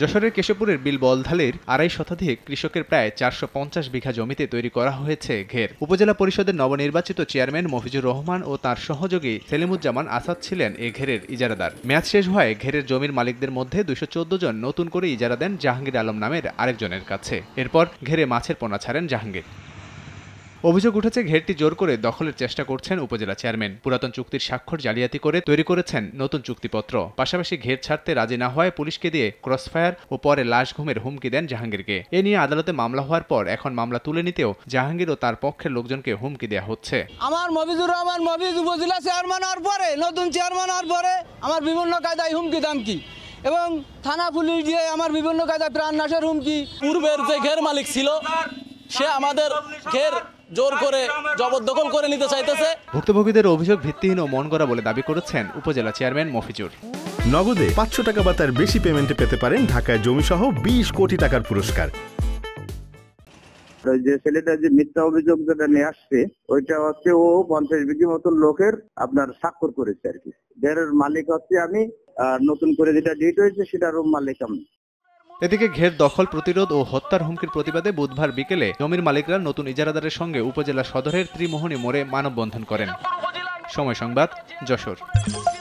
যশোরের কেশবপুরের বিল বলধালের আড়াই শতাধিক কৃষকের প্রায় চারশো পঞ্চাশ বিঘা জমিতে তৈরি করা হয়েছে ঘের উপজেলা পরিষদের নবনির্বাচিত চেয়ারম্যান মফিজুর রহমান ও তার সহযোগী সেলিমুজ্জামান আসাদ ছিলেন এ ঘেরের ইজারাদার মেয়াদ শেষ হওয়ায় ঘেরের জমির মালিকদের মধ্যে দুশো চোদ্দ জন নতুন করে ইজারা দেন জাহাঙ্গীর আলম নামের আরেকজনের কাছে এরপর ঘেরে মাছের পোনা ছাড়েন জাহাঙ্গীর অভিযোগ উঠেছে ঘেরটি জোর করে দখলের চেষ্টা করছেন উপজেলা চেয়ারম্যান পুরাতন চুক্তির স্বাক্ষর জালিয়াতি করে তৈরি করেছেন নতুন চুক্তিপত্র পাশাপাশি ঘের ছাড়তে রাজি না হওয়ায় পুলিশকে দিয়ে ক্রসফায়ার ও পরে লাশ ঘুমের হুমকি দেন জাহাঙ্গীরকে এ নিয়ে আদালতে মামলা হওয়ার পর এখন মামলা তুলে নিতেও জাহাঙ্গীর ও তার পক্ষের লোকজনকে হুমকি দেওয়া হচ্ছে আমার মবিজুর রহমান মবিজ উপজেলা চেয়ারম্যান হওয়ার পরে নতুন চেয়ারম্যান হওয়ার পরে আমার বিভিন্ন কায়দায় হুমকি দামকি এবং থানা পুলিশ দিয়ে আমার বিভিন্ন কায়দায় প্রাণ নাশের হুমকি পূর্বের যে ঘের মালিক ছিল সে আমাদের ঘের জোর করে জবরদখল করে নিতে চাইতেছে ভুক্তভোগীদের অভিযোগ ভিত্তিহীন ও মন গড়া বলে দাবি করেছেন উপজেলা চেয়ারম্যান মফিজুর নগদে পাঁচশো টাকা বা তার বেশি পেমেন্টে পেতে পারেন ঢাকায় সহ বিশ কোটি টাকার পুরস্কার যে ছেলেটা যে মিথ্যা অভিযোগ যেটা নিয়ে আসছে ওইটা হচ্ছে ও পঞ্চাশ বিঘি মতন লোকের আপনার স্বাক্ষর করেছে আর কি মালিক হচ্ছে আমি আর নতুন করে যেটা ডেট হয়েছে সেটা রুম মালিক আমি এদিকে ঘের দখল প্রতিরোধ ও হত্যার হুমকির প্রতিবাদে বুধবার বিকেলে জমির মালিকরা নতুন ইজারাদারের সঙ্গে উপজেলা সদরের ত্রিমোহনী মোড়ে মানববন্ধন করেন সময় সংবাদ যশোর